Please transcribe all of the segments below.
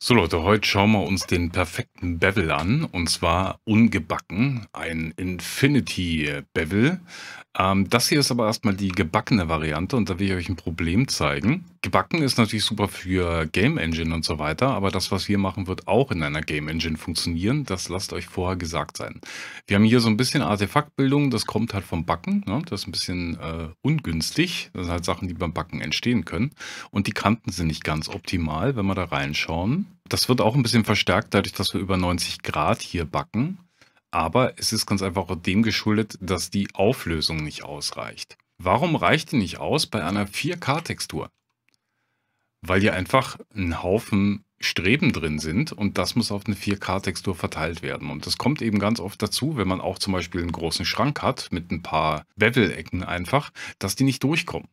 So Leute, heute schauen wir uns den perfekten Bevel an und zwar ungebacken, ein Infinity Bevel. Ähm, das hier ist aber erstmal die gebackene Variante und da will ich euch ein Problem zeigen. Gebacken ist natürlich super für Game Engine und so weiter, aber das, was wir machen, wird auch in einer Game Engine funktionieren. Das lasst euch vorher gesagt sein. Wir haben hier so ein bisschen Artefaktbildung, das kommt halt vom Backen. Ne? Das ist ein bisschen äh, ungünstig. Das sind halt Sachen, die beim Backen entstehen können. Und die Kanten sind nicht ganz optimal, wenn wir da reinschauen das wird auch ein bisschen verstärkt dadurch, dass wir über 90 Grad hier backen. Aber es ist ganz einfach dem geschuldet, dass die Auflösung nicht ausreicht. Warum reicht die nicht aus bei einer 4K-Textur? Weil hier einfach ein Haufen Streben drin sind und das muss auf eine 4K-Textur verteilt werden. Und das kommt eben ganz oft dazu, wenn man auch zum Beispiel einen großen Schrank hat mit ein paar Bevel-Ecken einfach, dass die nicht durchkommen.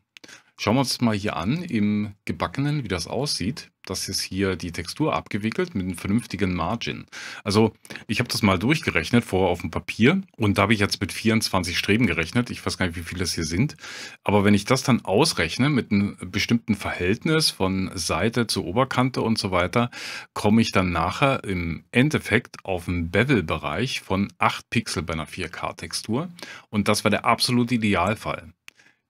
Schauen wir uns mal hier an im Gebackenen, wie das aussieht. Das ist hier die Textur abgewickelt mit einem vernünftigen Margin. Also ich habe das mal durchgerechnet vorher auf dem Papier und da habe ich jetzt mit 24 Streben gerechnet. Ich weiß gar nicht, wie viele das hier sind. Aber wenn ich das dann ausrechne mit einem bestimmten Verhältnis von Seite zu Oberkante und so weiter, komme ich dann nachher im Endeffekt auf einen Bevel-Bereich von 8 Pixel bei einer 4K-Textur. Und das war der absolute Idealfall.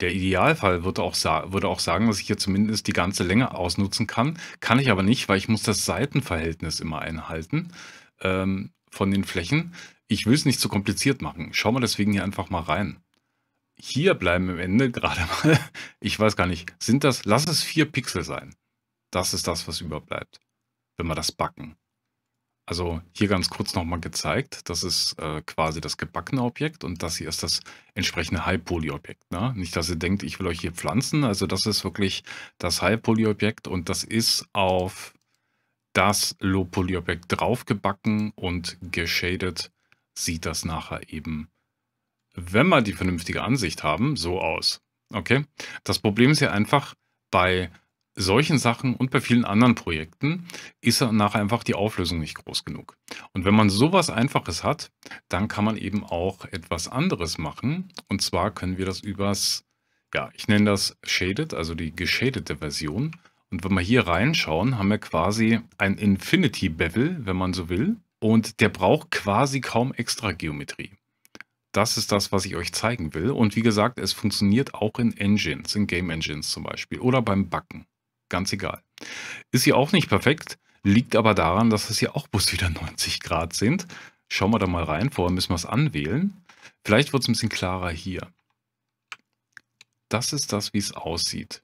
Der Idealfall würde auch, würde auch sagen, dass ich hier zumindest die ganze Länge ausnutzen kann. Kann ich aber nicht, weil ich muss das Seitenverhältnis immer einhalten ähm, von den Flächen. Ich will es nicht zu kompliziert machen. Schauen wir deswegen hier einfach mal rein. Hier bleiben im Ende gerade mal, ich weiß gar nicht, sind das, lass es vier Pixel sein. Das ist das, was überbleibt, wenn wir das backen. Also hier ganz kurz nochmal gezeigt, das ist äh, quasi das gebackene Objekt und das hier ist das entsprechende High-Poly-Objekt. Ne? Nicht, dass ihr denkt, ich will euch hier pflanzen, also das ist wirklich das High-Poly-Objekt und das ist auf das Low-Poly-Objekt draufgebacken und geschadet sieht das nachher eben, wenn wir die vernünftige Ansicht haben, so aus. Okay, das Problem ist ja einfach bei solchen Sachen und bei vielen anderen Projekten ist danach einfach die Auflösung nicht groß genug. Und wenn man sowas Einfaches hat, dann kann man eben auch etwas anderes machen. Und zwar können wir das übers, ja, ich nenne das Shaded, also die geschädete Version. Und wenn wir hier reinschauen, haben wir quasi ein Infinity Bevel, wenn man so will. Und der braucht quasi kaum extra Geometrie. Das ist das, was ich euch zeigen will. Und wie gesagt, es funktioniert auch in Engines, in Game Engines zum Beispiel oder beim Backen ganz egal. Ist hier auch nicht perfekt, liegt aber daran, dass es hier auch bloß wieder 90 Grad sind. Schauen wir da mal rein, vorher müssen wir es anwählen. Vielleicht wird es ein bisschen klarer hier. Das ist das, wie es aussieht.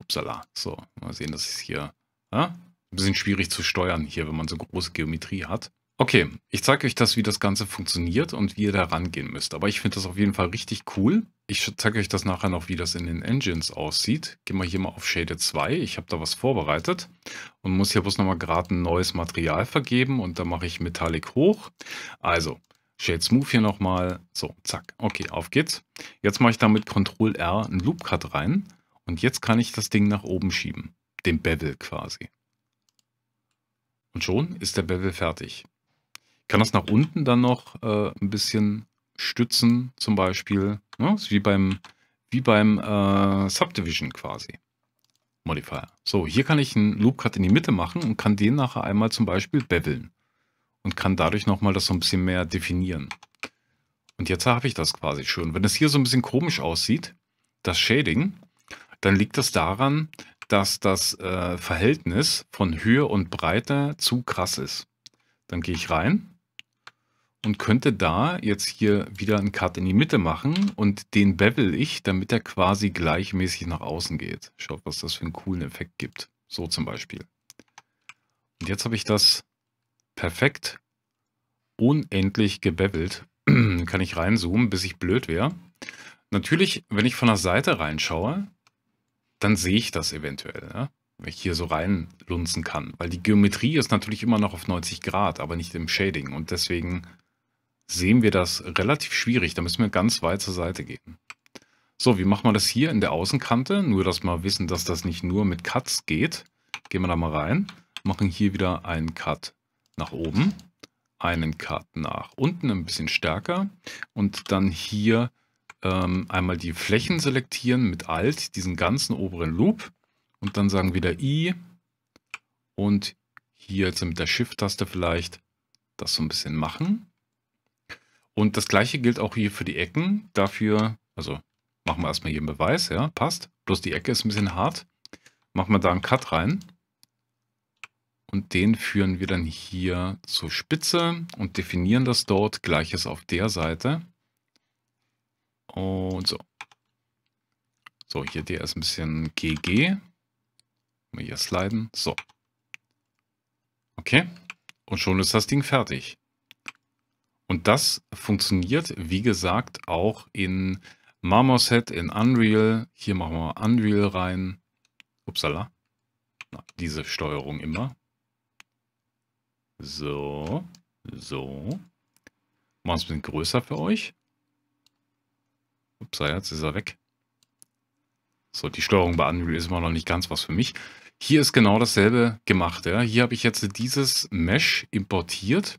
Upsala, so, mal sehen, dass es hier ja, ein bisschen schwierig zu steuern hier, wenn man so große Geometrie hat. Okay, ich zeige euch das, wie das Ganze funktioniert und wie ihr da rangehen müsst. Aber ich finde das auf jeden Fall richtig cool. Ich zeige euch das nachher noch, wie das in den Engines aussieht. Gehen wir hier mal auf Shade 2. Ich habe da was vorbereitet und muss hier bloß nochmal gerade ein neues Material vergeben. Und da mache ich Metallic hoch. Also, Shade Smooth hier nochmal. So, zack. Okay, auf geht's. Jetzt mache ich da mit Ctrl R einen Loop Cut rein. Und jetzt kann ich das Ding nach oben schieben. Den Bevel quasi. Und schon ist der Bevel fertig kann das nach unten dann noch äh, ein bisschen stützen, zum Beispiel. Ne? Wie beim, wie beim äh, Subdivision quasi. Modifier. So, hier kann ich einen Loop Cut in die Mitte machen und kann den nachher einmal zum Beispiel beveln. Und kann dadurch nochmal das so ein bisschen mehr definieren. Und jetzt habe ich das quasi schon. Wenn es hier so ein bisschen komisch aussieht, das Shading, dann liegt das daran, dass das äh, Verhältnis von Höhe und Breite zu krass ist. Dann gehe ich rein und könnte da jetzt hier wieder einen Cut in die Mitte machen und den bevel ich, damit er quasi gleichmäßig nach außen geht. Schaut, was das für einen coolen Effekt gibt. So zum Beispiel. Und jetzt habe ich das perfekt unendlich gebevelt. Kann ich reinzoomen, bis ich blöd wäre. Natürlich, wenn ich von der Seite reinschaue, dann sehe ich das eventuell. Ne? wenn ich hier so reinlunzen kann. Weil die Geometrie ist natürlich immer noch auf 90 Grad, aber nicht im Shading. Und deswegen sehen wir das relativ schwierig. Da müssen wir ganz weit zur Seite gehen. So, wie machen wir das hier in der Außenkante? Nur, dass wir wissen, dass das nicht nur mit Cuts geht. Gehen wir da mal rein. Machen hier wieder einen Cut nach oben. Einen Cut nach unten, ein bisschen stärker. Und dann hier ähm, einmal die Flächen selektieren mit Alt, diesen ganzen oberen Loop. Und dann sagen wieder I. Und hier jetzt mit der Shift-Taste vielleicht das so ein bisschen machen. Und das gleiche gilt auch hier für die Ecken. Dafür, also machen wir erstmal hier einen Beweis, ja, passt. Bloß die Ecke ist ein bisschen hart. Machen wir da einen Cut rein. Und den führen wir dann hier zur Spitze und definieren das dort. Gleiches auf der Seite. Und so. So, hier der ist ein bisschen GG. Mal hier sliden. So. Okay. Und schon ist das Ding fertig. Und das funktioniert, wie gesagt, auch in Marmoset, in Unreal. Hier machen wir Unreal rein. Upsala. diese Steuerung immer. So, so. Machen wir es ein bisschen größer für euch. Upsala, jetzt ist er weg. So, die Steuerung bei Unreal ist immer noch nicht ganz was für mich. Hier ist genau dasselbe gemacht. Ja. Hier habe ich jetzt dieses Mesh importiert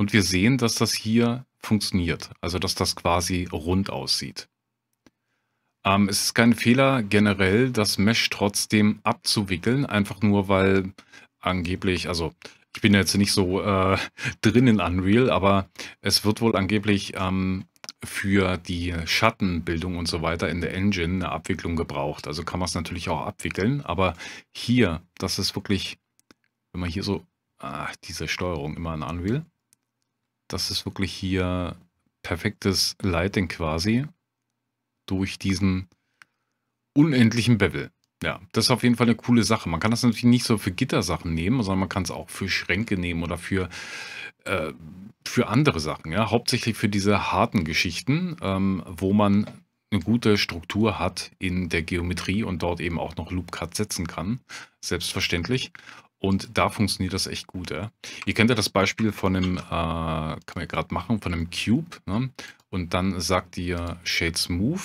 und wir sehen, dass das hier funktioniert, also dass das quasi rund aussieht. Ähm, es ist kein Fehler generell, das Mesh trotzdem abzuwickeln, einfach nur weil angeblich, also ich bin jetzt nicht so äh, drin in Unreal, aber es wird wohl angeblich ähm, für die Schattenbildung und so weiter in der Engine eine Abwicklung gebraucht. Also kann man es natürlich auch abwickeln, aber hier, das ist wirklich, wenn man hier so, ach, diese Steuerung immer in Unreal, das ist wirklich hier perfektes Lighting quasi durch diesen unendlichen Bevel. Ja, das ist auf jeden Fall eine coole Sache. Man kann das natürlich nicht so für Gittersachen nehmen, sondern man kann es auch für Schränke nehmen oder für, äh, für andere Sachen. Ja? Hauptsächlich für diese harten Geschichten, ähm, wo man eine gute Struktur hat in der Geometrie und dort eben auch noch Loop Cut setzen kann. Selbstverständlich. Und da funktioniert das echt gut. Ja? Ihr kennt ja das Beispiel von einem, äh, kann man ja gerade machen, von einem Cube. Ne? Und dann sagt ihr Shades Move.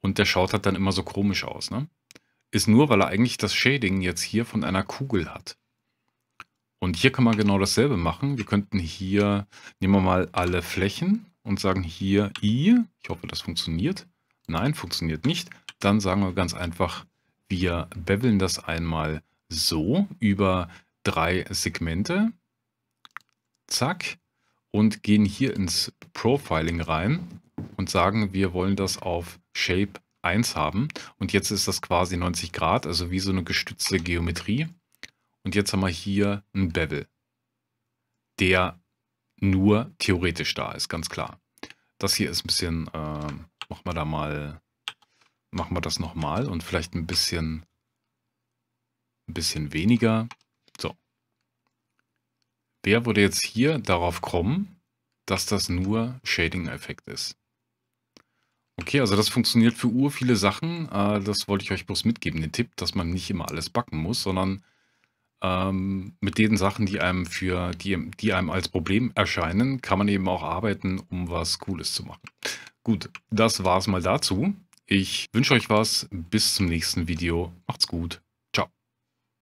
Und der schaut halt dann immer so komisch aus. Ne? Ist nur, weil er eigentlich das Shading jetzt hier von einer Kugel hat. Und hier kann man genau dasselbe machen. Wir könnten hier, nehmen wir mal alle Flächen und sagen hier i. Ich hoffe, das funktioniert. Nein, funktioniert nicht. Dann sagen wir ganz einfach, wir beveln das einmal so über drei Segmente. Zack. Und gehen hier ins Profiling rein und sagen, wir wollen das auf Shape 1 haben. Und jetzt ist das quasi 90 Grad, also wie so eine gestützte Geometrie. Und jetzt haben wir hier einen Bevel, der nur theoretisch da ist, ganz klar. Das hier ist ein bisschen, äh, machen wir da mal, machen wir das nochmal und vielleicht ein bisschen ein bisschen weniger. So. Wer würde jetzt hier darauf kommen, dass das nur Shading-Effekt ist? Okay, also das funktioniert für ur viele Sachen. Äh, das wollte ich euch bloß mitgeben, den Tipp, dass man nicht immer alles backen muss, sondern ähm, mit den Sachen, die einem für die, die einem als Problem erscheinen, kann man eben auch arbeiten, um was Cooles zu machen. Gut, das war's mal dazu. Ich wünsche euch was. Bis zum nächsten Video. Macht's gut.